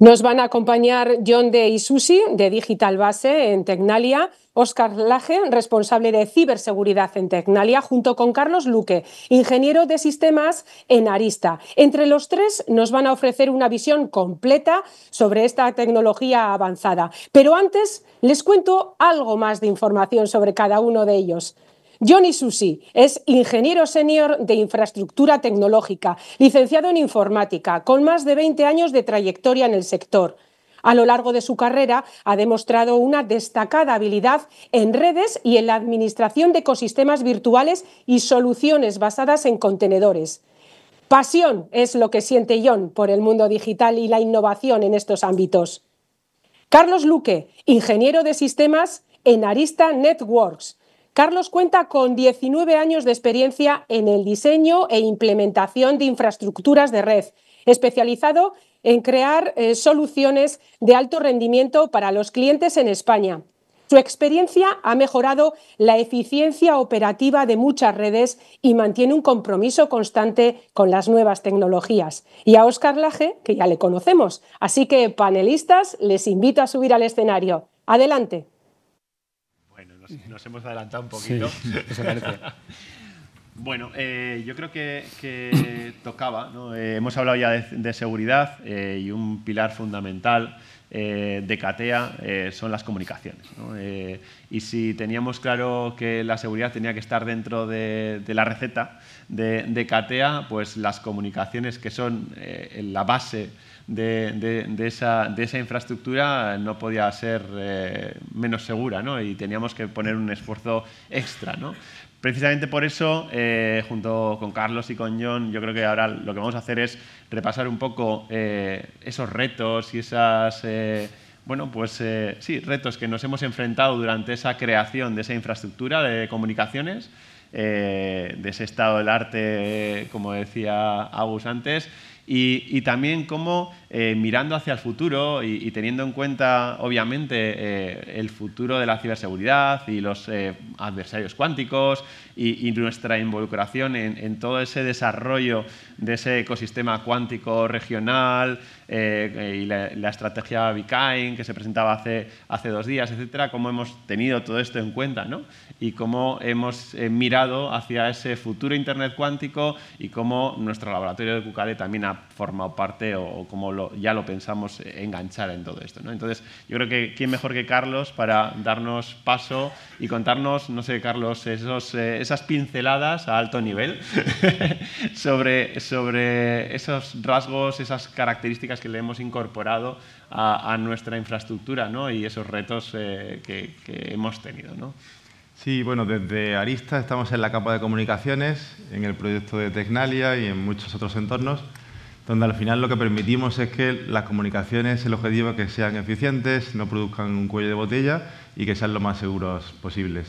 Nos van a acompañar John de de Digital Base en Tecnalia, Oscar Laje, responsable de ciberseguridad en Tecnalia, junto con Carlos Luque, ingeniero de sistemas en Arista. Entre los tres nos van a ofrecer una visión completa sobre esta tecnología avanzada. Pero antes les cuento algo más de información sobre cada uno de ellos. Johnny Susi es ingeniero senior de infraestructura tecnológica, licenciado en informática, con más de 20 años de trayectoria en el sector. A lo largo de su carrera ha demostrado una destacada habilidad en redes y en la administración de ecosistemas virtuales y soluciones basadas en contenedores. Pasión es lo que siente John por el mundo digital y la innovación en estos ámbitos. Carlos Luque, ingeniero de sistemas en Arista Networks, Carlos cuenta con 19 años de experiencia en el diseño e implementación de infraestructuras de red, especializado en crear eh, soluciones de alto rendimiento para los clientes en España. Su experiencia ha mejorado la eficiencia operativa de muchas redes y mantiene un compromiso constante con las nuevas tecnologías. Y a Óscar Laje, que ya le conocemos, así que panelistas, les invito a subir al escenario. Adelante nos hemos adelantado un poquito. Bueno, eh, yo creo que, tocaba. Eh, hemos hablado ya de, seguridad eh, y un pilar fundamental de CATEA son las comunicaciones. y si teníamos claro que la seguridad tenía que estar dentro de, la receta de, de, CATEA, pues las comunicaciones que son la base de, esa, infraestructura no podía ser eh, menos segura y teníamos que poner un esfuerzo extra. Precisamente por eso, eh, junto con Carlos y con John, yo creo que ahora lo que vamos a hacer es repasar un poco eh, esos retos y esas... bueno, pues sí, retos que nos hemos enfrentado durante esa creación de esa infraestructura de comunicaciones, de ese estado del arte, como decía Agus antes, y, también cómo eh, mirando hacia el futuro y, teniendo en cuenta, obviamente, eh, el futuro de la ciberseguridad y los eh, adversarios cuánticos y, nuestra involucración en, todo ese desarrollo de ese ecosistema cuántico regional y la, estrategia Bitcoin que se presentaba hace, hace dos días, etcétera, cómo hemos tenido todo esto en cuenta ¿no? y cómo hemos mirado hacia ese futuro Internet cuántico y cómo nuestro laboratorio de Cucade también ha formado parte o, como ya lo pensamos enganchar en todo esto. ¿no? Entonces, yo creo que quién mejor que Carlos para darnos paso y contarnos, no sé, Carlos, esos, eh, esas pinceladas a alto nivel sobre, esos rasgos, esas características que le hemos incorporado a, nuestra infraestructura ¿no? y esos retos eh, que, hemos tenido. ¿no? Sí, bueno, desde Arista estamos en la capa de comunicaciones, en el proyecto de Tecnalia y en muchos otros entornos donde al final lo que permitimos es que las comunicaciones, el objetivo es que sean eficientes, no produzcan un cuello de botella y que sean lo más seguros posibles.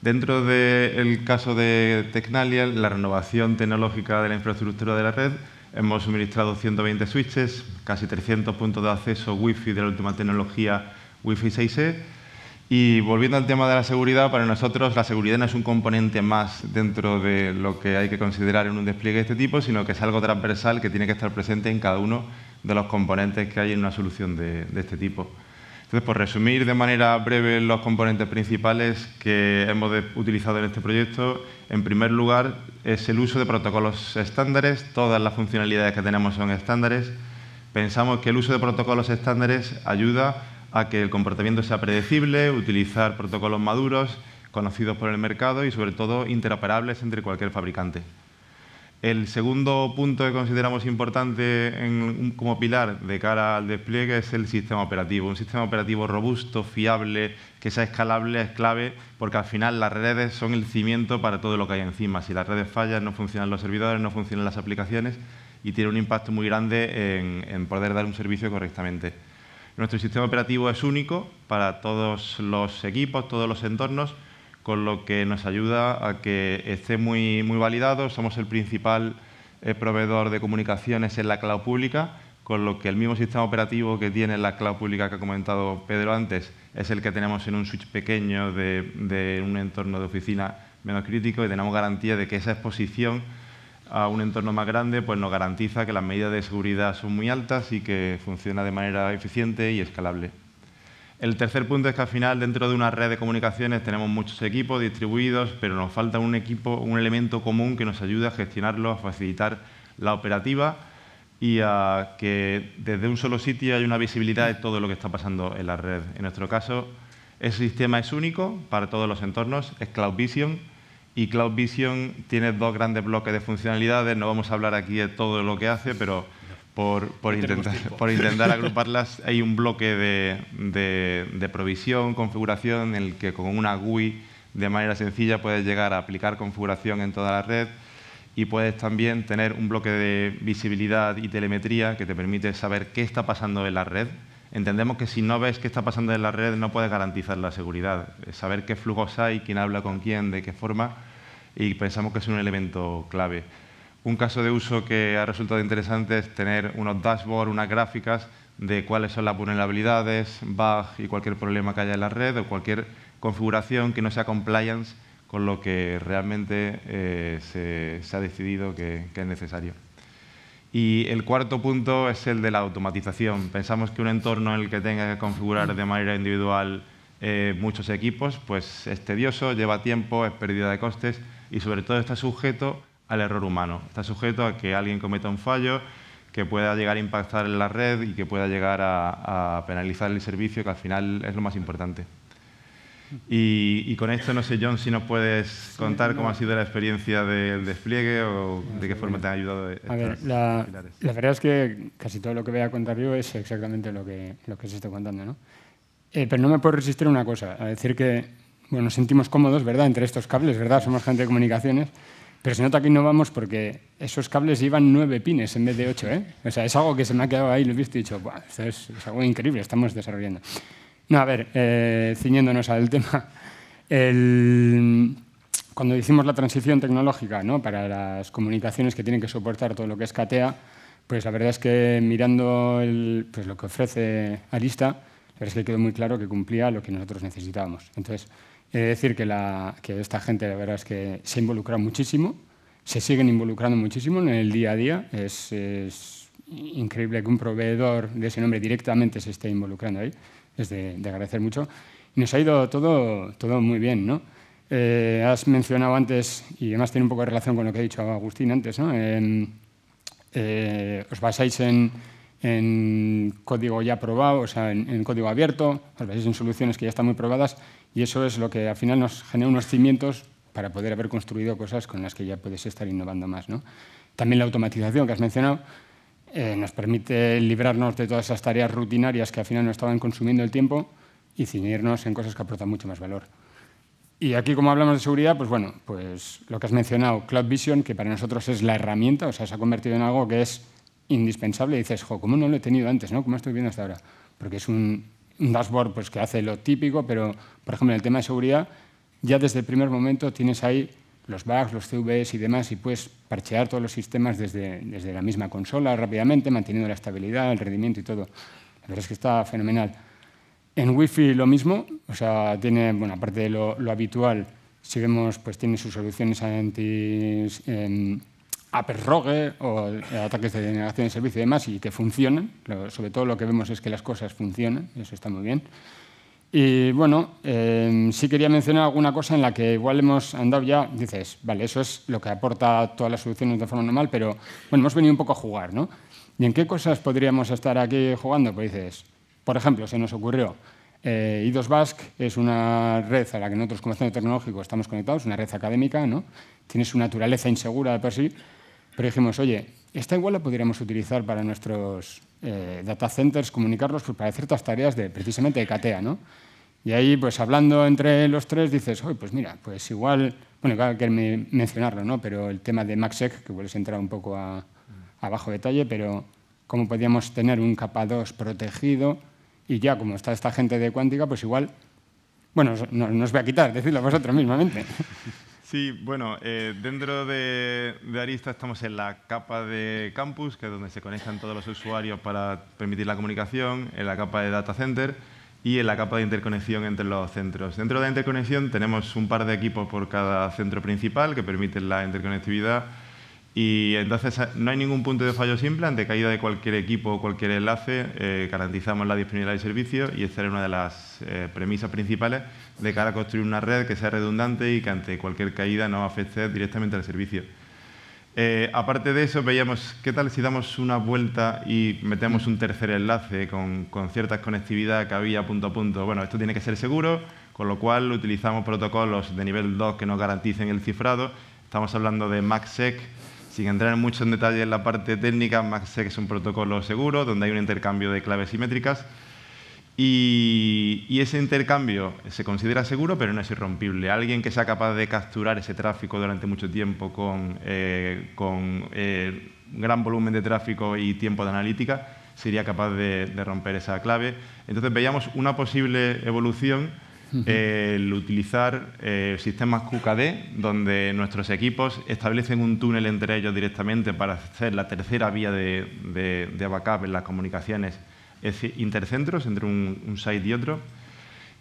Dentro del caso de Tecnalia, la renovación tecnológica de la infraestructura de la red, hemos suministrado 120 switches, casi 300 puntos de acceso Wi-Fi de la última tecnología Wi-Fi 6E y volviendo al tema de la seguridad, para nosotros la seguridad no es un componente más dentro de lo que hay que considerar en un despliegue de este tipo, sino que es algo transversal que tiene que estar presente en cada uno de los componentes que hay en una solución de, este tipo. Entonces, por resumir de manera breve los componentes principales que hemos utilizado en este proyecto, en primer lugar es el uso de protocolos estándares, todas las funcionalidades que tenemos son estándares. Pensamos que el uso de protocolos estándares ayuda a que el comportamiento sea predecible, utilizar protocolos maduros, conocidos por el mercado y sobre todo interoperables entre cualquier fabricante. El segundo punto que consideramos importante como pilar de cara al despliegue es el sistema operativo. Un sistema operativo robusto, fiable, que sea escalable es clave porque al final las redes son el cimiento para todo lo que hay encima. Si las redes fallan, no funcionan los servidores, no funcionan las aplicaciones y tiene un impacto muy grande en poder dar un servicio correctamente. Nuestro sistema operativo es único para todos los equipos, todos los entornos, con lo que nos ayuda a que esté muy, muy validado. Somos el principal eh, proveedor de comunicaciones en la cloud pública, con lo que el mismo sistema operativo que tiene la cloud pública que ha comentado Pedro antes es el que tenemos en un switch pequeño de un entorno de oficina menos crítico y tenemos garantía de que esa exposición a un entorno más grande, pues nos garantiza que las medidas de seguridad son muy altas y que funciona de manera eficiente y escalable. El tercer punto es que al final dentro de una red de comunicaciones tenemos muchos equipos distribuidos, pero nos falta un equipo, un elemento común que nos ayude a gestionarlo, a facilitar la operativa y a que desde un solo sitio haya una visibilidad de todo lo que está pasando en la red. En nuestro caso, ese sistema es único para todos los entornos, es Cloud Vision, y Cloud Vision tiene dos grandes bloques de funcionalidades. No vamos a hablar aquí de todo lo que hace, pero por, intentar, agruparlas, hay un bloque de, de, provisión, configuración, en el que con una GUI de manera sencilla puedes llegar a aplicar configuración en toda la red y puedes también tener un bloque de visibilidad y telemetría que te permite saber qué está pasando en la red, entendemos que si no ves qué está pasando en la red no puedes garantizar la seguridad. Eh, saber qué flujos hay, quién habla con quién, de qué forma, y pensamos que es un elemento clave. Un caso de uso que ha resultado interesante es tener unos dashboards, unas gráficas de cuáles son las vulnerabilidades, bugs y cualquier problema que haya en la red o cualquier configuración que no sea compliance con lo que realmente eh, se, se, ha decidido que es necesario. Y el cuarto punto es el de la automatización. Pensamos que un entorno en el que tenga que configurar de manera individual eh, muchos equipos, pues es tedioso, lleva tiempo, es pérdida de costes y sobre todo está sujeto al error humano. Está sujeto a que alguien cometa un fallo que pueda llegar a impactar en la red y que pueda llegar a penalizar el servicio, que al final es lo más importante. Y, con esto, no sé, John, si nos puedes contar cómo ha sido la experiencia del despliegue o de qué forma te ha ayudado. a ver, la, verdad es que casi todo lo que voy a contar yo es exactamente lo que, lo que se está contando, ¿no? Eh, pero no me puedo resistir a una cosa, a decir que bueno, nos sentimos cómodos, ¿verdad?, entre estos cables, ¿verdad?, somos gente de comunicaciones, pero se nota que innovamos porque esos cables llevan nueve pines en vez de ocho, ¿eh? O sea, es algo que se me ha quedado ahí, lo he visto y he dicho, esto es algo increíble, estamos desarrollando. No, a ver, eh, ciñéndonos al tema, cuando hicimos la transición tecnológica para las comunicaciones que tienen que soportar todo lo que es CATEA, pues la verdad es que mirando pues lo que ofrece Arista, la verdad es que quedó muy claro que cumplía lo que nosotros necesitábamos. Entonces, he de decir que, esta gente, la verdad es que se ha involucrado muchísimo, se siguen involucrando muchísimo en el día a día. es increíble que un proveedor de ese nombre directamente se esté involucrando ahí es de, agradecer mucho. nos ha ido todo, todo muy bien, ¿no? Eh, has mencionado antes, y además tiene un poco de relación con lo que ha dicho Agustín antes, ¿no? Em, eh, os basáis en, en, código ya probado, o sea, en, en, código abierto, os basáis en soluciones que ya están muy probadas y eso es lo que al final nos genera unos cimientos para poder haber construido cosas con las que ya puedes estar innovando más. ¿no? También la automatización que has mencionado, eh, nos permite librarnos de todas esas tareas rutinarias que al final nos estaban consumiendo el tiempo y ciñirnos en cosas que aportan mucho más valor. Y aquí, como hablamos de seguridad, pues bueno, pues lo que has mencionado, Cloud Vision, que para nosotros es la herramienta, o sea, se ha convertido en algo que es indispensable. Y dices, jo, ¿cómo no lo he tenido antes? ¿no? ¿Cómo estoy viendo hasta ahora? Porque es un, un dashboard pues, que hace lo típico, pero, por ejemplo, en el tema de seguridad, ya desde el primer momento tienes ahí los bugs, los CVs y demás, y puedes parchear todos los sistemas desde, desde la misma consola rápidamente, manteniendo la estabilidad, el rendimiento y todo. La verdad es que está fenomenal. En Wi-Fi lo mismo, o sea, tiene, bueno, aparte de lo, habitual, si vemos, pues tiene sus soluciones anti em, aperrogue o eh, ataques de denegación de servicio y demás, y que funcionan. sobre todo lo que vemos es que las cosas funcionan, y eso está muy bien. Y bueno, em, sí quería mencionar alguna cosa en la que igual hemos andado ya, dices, vale, eso es lo que aporta todas las soluciones de forma normal, pero bueno, hemos venido un poco a jugar, ¿no? ¿Y en qué cosas podríamos estar aquí jugando? Pues dices, por ejemplo, se nos ocurrió, eh, IDOS es una red a la que nosotros como centro tecnológico estamos conectados, una red académica, ¿no? Tiene su naturaleza insegura de por sí, pero dijimos, oye, esta igual la podríamos utilizar para nuestros eh, data centers, comunicarlos pues, para ciertas tareas de, precisamente de catea, ¿no? Y ahí, pues hablando entre los tres, dices, oye, pues mira, pues igual, bueno, igual que mencionarlo, ¿no? Pero el tema de MaxSec, que vuelves a entrar un poco a, bajo detalle, pero cómo podíamos tener un capa 2 protegido y ya como está esta gente de cuántica, pues igual, bueno, nos nos a quitar, decidlo vosotros mismamente. Sí, bueno, eh, dentro de, de, Arista estamos en la capa de campus, que es donde se conectan todos los usuarios para permitir la comunicación, en la capa de data center y en la capa de interconexión entre los centros. Dentro de la interconexión tenemos un par de equipos por cada centro principal que permiten la interconectividad y entonces eh, no hay ningún punto de fallo simple ante caída de cualquier equipo o cualquier enlace, eh, garantizamos la disponibilidad del servicio y esta era una de las eh, premisas principales de cara a construir una red que sea redundante y que ante cualquier caída no afecte directamente al servicio. aparte de eso, veíamos qué tal si damos una vuelta y metemos un tercer enlace con, con ciertas conectividad que había punto a punto. Bueno, esto tiene que ser seguro, con lo cual utilizamos protocolos de nivel 2 que nos garanticen el cifrado. Estamos hablando de MACSEC, sin entrar en detalle en la parte técnica, que es un protocolo seguro donde hay un intercambio de claves simétricas y, ese intercambio se considera seguro pero no es irrompible. Alguien que sea capaz de capturar ese tráfico durante mucho tiempo con, eh, eh, gran volumen de tráfico y tiempo de analítica sería capaz de romper esa clave. Entonces veíamos una posible evolución el utilizar eh, sistemas QKD, donde nuestros equipos establecen un túnel entre ellos directamente para hacer la tercera vía de, de, backup en las comunicaciones intercentros entre un, un, site y otro.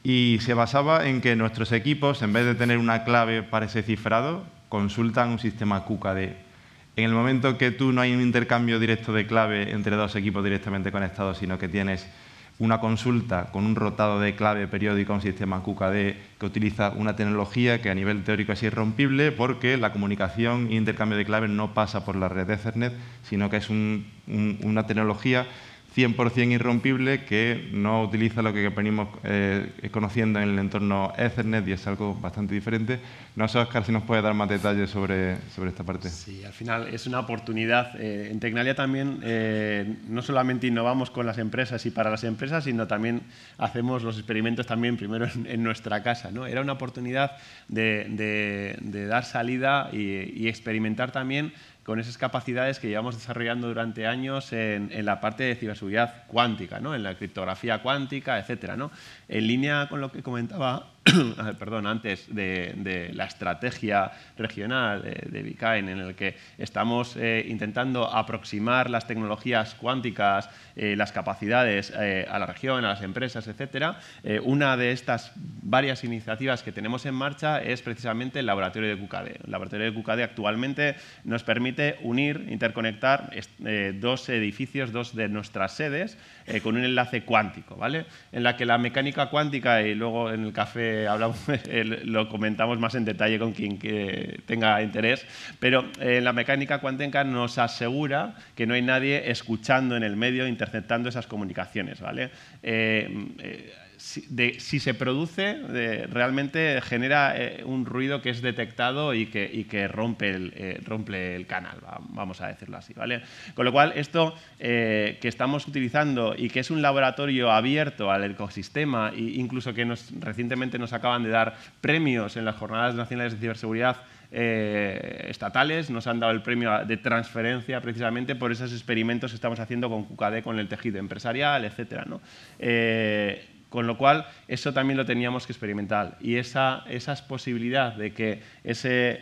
Y se basaba en que nuestros equipos, en vez de tener una clave para ese cifrado, consultan un sistema QKD. En el momento que tú no hay un intercambio directo de clave entre dos equipos directamente conectados, sino que tienes una consulta con un rotado de clave periódico un sistema QKD que utiliza una tecnología que a nivel teórico es irrompible porque la comunicación e intercambio de claves no pasa por la red de Ethernet, sino que es una tecnología 100% irrompible que no utiliza lo que venimos eh, conociendo en el entorno Ethernet y es algo bastante diferente. No sé, Oscar, si nos puede dar más detalles sobre, sobre esta parte. Sí, al final es una oportunidad. Eh, en Tecnalia también eh, no solamente innovamos con las empresas y para las empresas, sino también hacemos los experimentos también primero en, nuestra casa. ¿no? Era una oportunidad de, dar salida y experimentar también con esas capacidades que llevamos desarrollando durante años en, la parte de ciberseguridad cuántica, ¿no? en la criptografía cuántica, etc. En línea con lo que comentaba perdón, antes de, la estrategia regional de, Bicaen en el que estamos eh, intentando aproximar las tecnologías cuánticas, eh, las capacidades eh, a la región, a las empresas, etcétera. una de estas varias iniciativas que tenemos en marcha es precisamente el laboratorio de QKD. El laboratorio de QKD actualmente nos permite unir, interconectar dos edificios, dos de nuestras sedes, con un enlace cuántico, ¿vale? En la que la mecánica cuántica y luego en el café lo comentamos más en detalle con quien tenga interés, pero eh, la mecánica cuántica nos asegura que no hay nadie escuchando en el medio, interceptando esas comunicaciones. ¿vale? Eh, eh, si se produce, realmente genera eh, un ruido que es detectado y que, eh, rompe, el, canal, vamos a decirlo así. ¿vale? Con lo cual, esto eh, que estamos utilizando y que es un laboratorio abierto al ecosistema e incluso que recientemente nos acaban de dar premios en las Jornadas Nacionales de Ciberseguridad estatales nos han dado el premio de transferencia precisamente por esos experimentos que estamos haciendo con QKD, con el tejido empresarial, etc. ¿no? Con lo cual, eso también lo teníamos que experimentar. Y esa, posibilidad de que ese,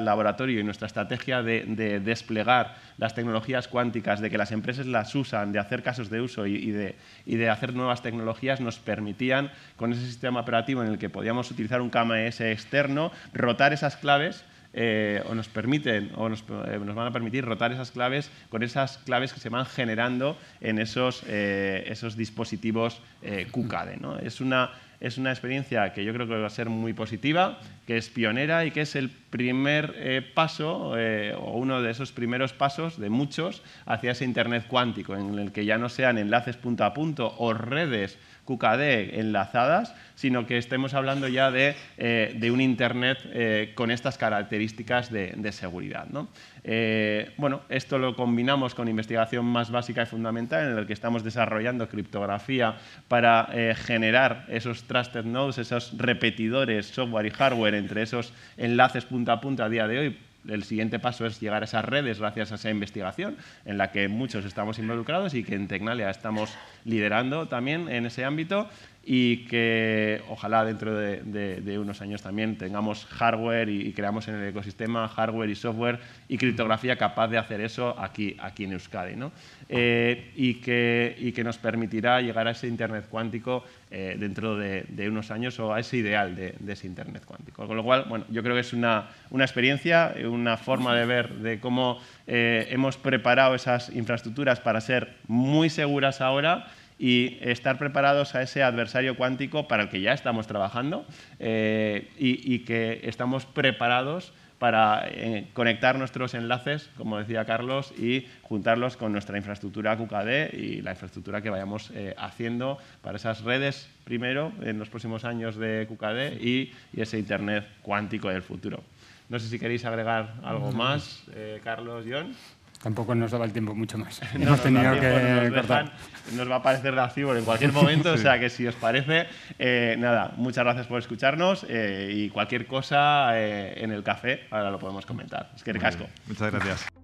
laboratorio y nuestra estrategia de, desplegar las tecnologías cuánticas, de que las empresas las usan, de hacer casos de uso y, de, y, de, hacer nuevas tecnologías, nos permitían, con ese sistema operativo en el que podíamos utilizar un KMS externo, rotar esas claves eh, o nos permiten o eh, nos, van a permitir rotar esas claves con esas claves que se van generando en esos, eh, esos dispositivos QCAD. Es una es una experiencia que yo creo que va a ser muy positiva, que es pionera y que es el primer eh, paso eh, o uno de esos primeros pasos de muchos hacia ese Internet cuántico, en el que ya no sean enlaces punto a punto o redes QKD enlazadas, sino que estemos hablando ya de, eh, un Internet con estas características de, seguridad. Eh, bueno, esto lo combinamos con investigación más básica y fundamental, en la que estamos desarrollando criptografía para eh, generar esos trusted nodes, esos repetidores software y hardware entre esos enlaces punta a punta a día de hoy el siguiente paso es llegar a esas redes gracias a esa investigación en la que muchos estamos involucrados y que en Tecnalia estamos liderando también en ese ámbito y que ojalá dentro de, unos años también tengamos hardware y, creamos en el ecosistema hardware y software y criptografía capaz de hacer eso aquí, aquí en Euskadi. ¿no? Eh, y, que, y, que, nos permitirá llegar a ese Internet cuántico eh, dentro de, unos años o a ese ideal de, ese Internet cuántico. Con lo cual, bueno, yo creo que es una, una experiencia, una forma de ver de cómo eh, hemos preparado esas infraestructuras para ser muy seguras ahora y estar preparados a ese adversario cuántico para el que ya estamos trabajando eh, y, que estamos preparados para eh, conectar nuestros enlaces, como decía Carlos, y juntarlos con nuestra infraestructura QKD y la infraestructura que vayamos eh, haciendo para esas redes primero en los próximos años de QKD y, y ese Internet cuántico del futuro. No sé si queréis agregar algo más, Carlos, John. Tampoco nos daba el tiempo mucho más. nos, va a aparecer la cibor en cualquier momento, o sea que si os parece, eh, nada, muchas gracias por escucharnos eh, y cualquier cosa eh, en el café ahora lo podemos comentar. Es que el casco. Muchas gracias.